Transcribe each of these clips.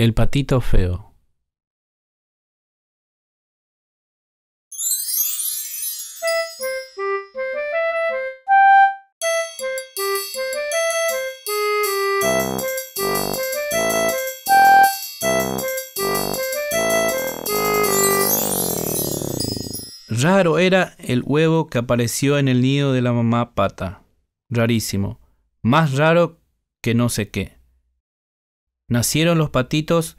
El patito feo. Raro era el huevo que apareció en el nido de la mamá pata. Rarísimo. Más raro que no sé qué. Nacieron los patitos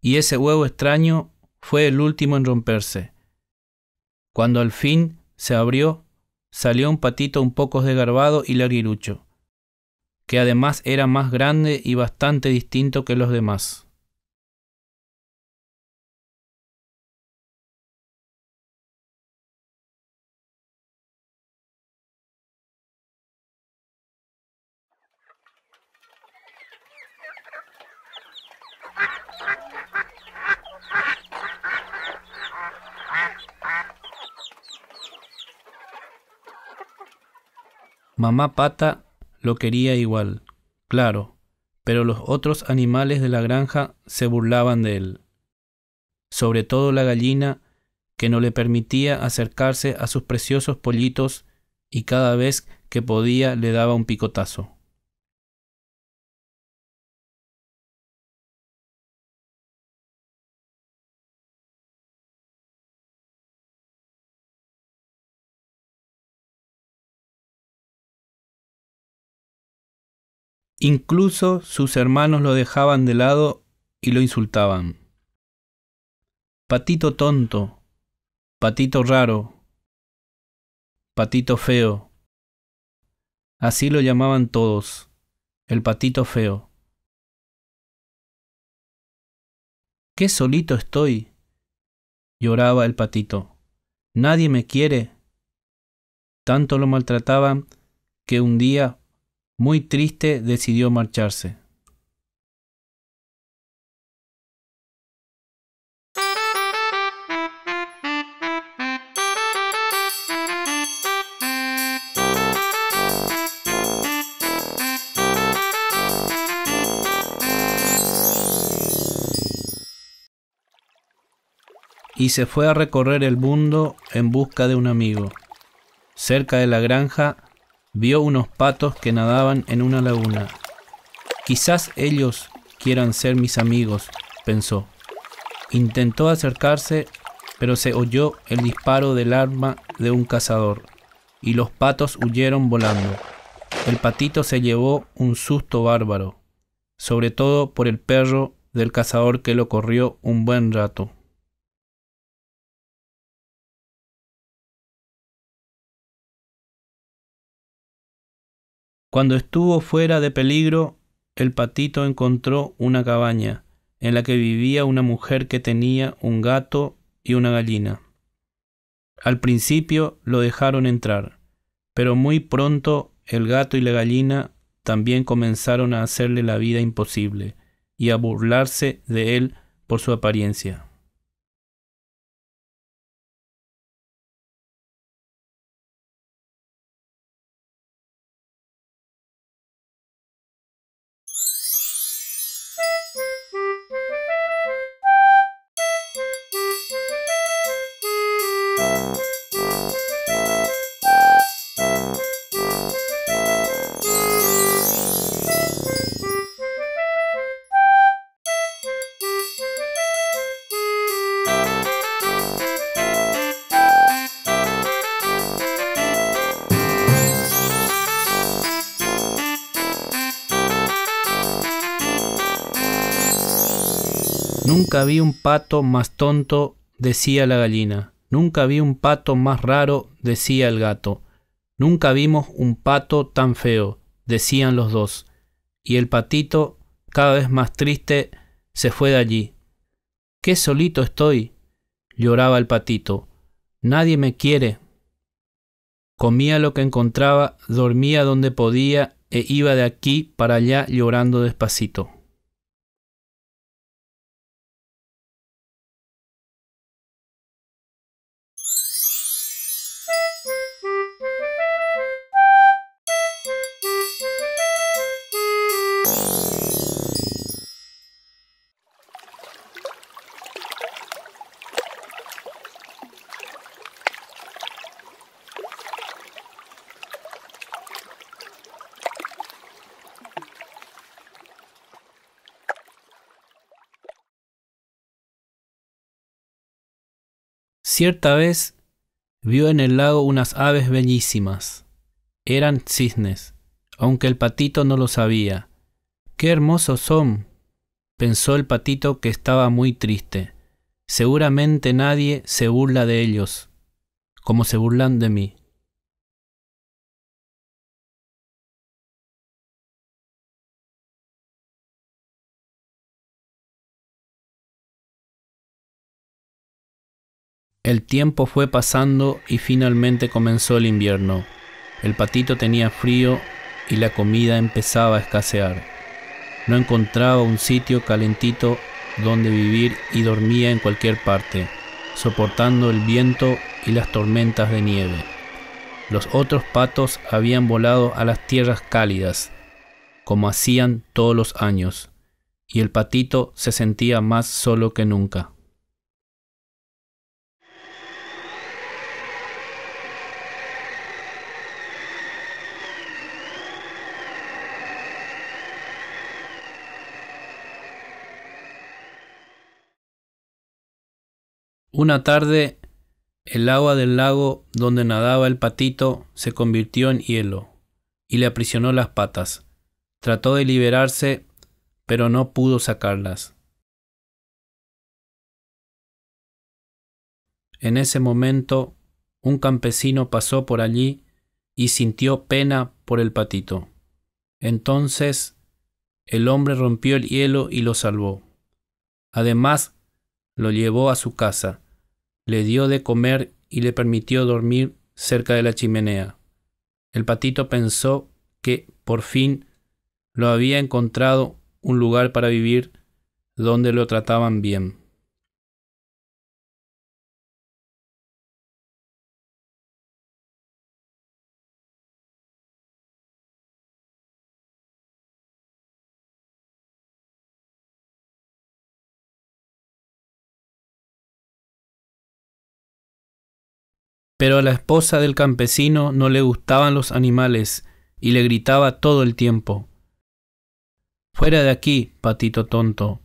y ese huevo extraño fue el último en romperse. Cuando al fin se abrió, salió un patito un poco desgarbado y larguirucho, que además era más grande y bastante distinto que los demás. Mamá Pata lo quería igual, claro, pero los otros animales de la granja se burlaban de él. Sobre todo la gallina, que no le permitía acercarse a sus preciosos pollitos y cada vez que podía le daba un picotazo. Incluso sus hermanos lo dejaban de lado y lo insultaban. Patito tonto, patito raro, patito feo. Así lo llamaban todos, el patito feo. ¡Qué solito estoy! lloraba el patito. Nadie me quiere. Tanto lo maltrataban que un día muy triste decidió marcharse. y se fue a recorrer el mundo en busca de un amigo. Cerca de la granja vio unos patos que nadaban en una laguna. Quizás ellos quieran ser mis amigos, pensó. Intentó acercarse, pero se oyó el disparo del arma de un cazador, y los patos huyeron volando. El patito se llevó un susto bárbaro, sobre todo por el perro del cazador que lo corrió un buen rato. Cuando estuvo fuera de peligro, el patito encontró una cabaña en la que vivía una mujer que tenía un gato y una gallina. Al principio lo dejaron entrar, pero muy pronto el gato y la gallina también comenzaron a hacerle la vida imposible y a burlarse de él por su apariencia. Nunca vi un pato más tonto, decía la gallina. Nunca vi un pato más raro, decía el gato. Nunca vimos un pato tan feo, decían los dos. Y el patito, cada vez más triste, se fue de allí. ¡Qué solito estoy! lloraba el patito. Nadie me quiere. Comía lo que encontraba, dormía donde podía e iba de aquí para allá llorando despacito. Cierta vez vio en el lago unas aves bellísimas. Eran cisnes, aunque el patito no lo sabía. ¡Qué hermosos son! pensó el patito que estaba muy triste. Seguramente nadie se burla de ellos, como se burlan de mí. El tiempo fue pasando y finalmente comenzó el invierno. El patito tenía frío y la comida empezaba a escasear. No encontraba un sitio calentito donde vivir y dormía en cualquier parte, soportando el viento y las tormentas de nieve. Los otros patos habían volado a las tierras cálidas, como hacían todos los años, y el patito se sentía más solo que nunca. Una tarde, el agua del lago donde nadaba el patito se convirtió en hielo y le aprisionó las patas. Trató de liberarse, pero no pudo sacarlas. En ese momento, un campesino pasó por allí y sintió pena por el patito. Entonces, el hombre rompió el hielo y lo salvó. Además, lo llevó a su casa le dio de comer y le permitió dormir cerca de la chimenea. El patito pensó que, por fin, lo había encontrado un lugar para vivir donde lo trataban bien. Pero a la esposa del campesino no le gustaban los animales y le gritaba todo el tiempo. Fuera de aquí, patito tonto.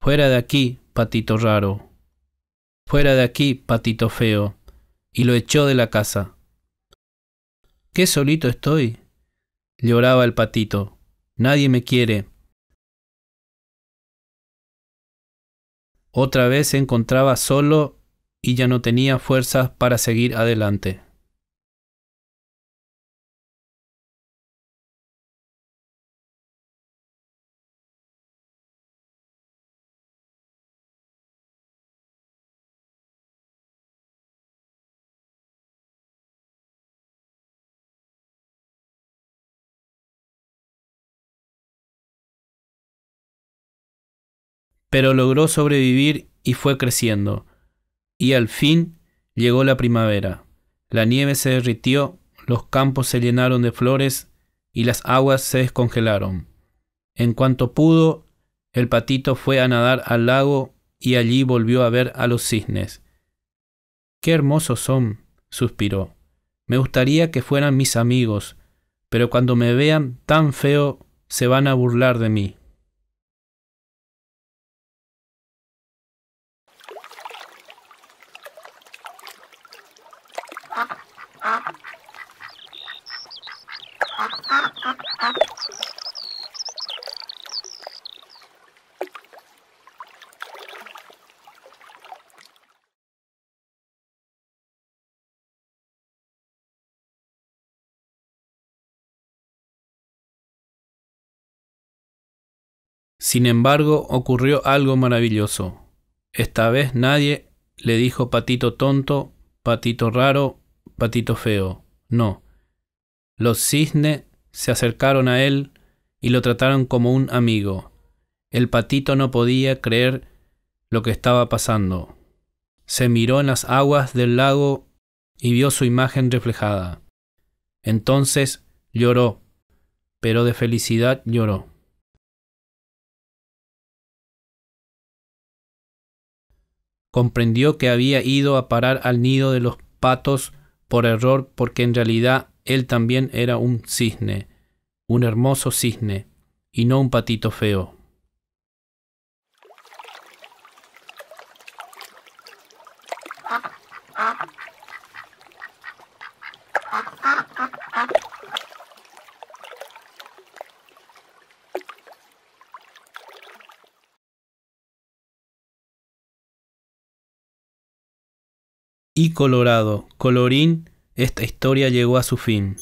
Fuera de aquí, patito raro. Fuera de aquí, patito feo. Y lo echó de la casa. Qué solito estoy, lloraba el patito. Nadie me quiere. Otra vez se encontraba solo y ya no tenía fuerzas para seguir adelante. pero logró sobrevivir y fue creciendo. Y al fin llegó la primavera. La nieve se derritió, los campos se llenaron de flores y las aguas se descongelaron. En cuanto pudo, el patito fue a nadar al lago y allí volvió a ver a los cisnes. Qué hermosos son, suspiró. Me gustaría que fueran mis amigos, pero cuando me vean tan feo se van a burlar de mí. Sin embargo, ocurrió algo maravilloso. Esta vez nadie le dijo patito tonto, patito raro, patito feo. No. Los cisnes se acercaron a él y lo trataron como un amigo. El patito no podía creer lo que estaba pasando. Se miró en las aguas del lago y vio su imagen reflejada. Entonces lloró, pero de felicidad lloró. comprendió que había ido a parar al nido de los patos por error porque en realidad él también era un cisne, un hermoso cisne, y no un patito feo. y Colorado. Colorín, esta historia llegó a su fin.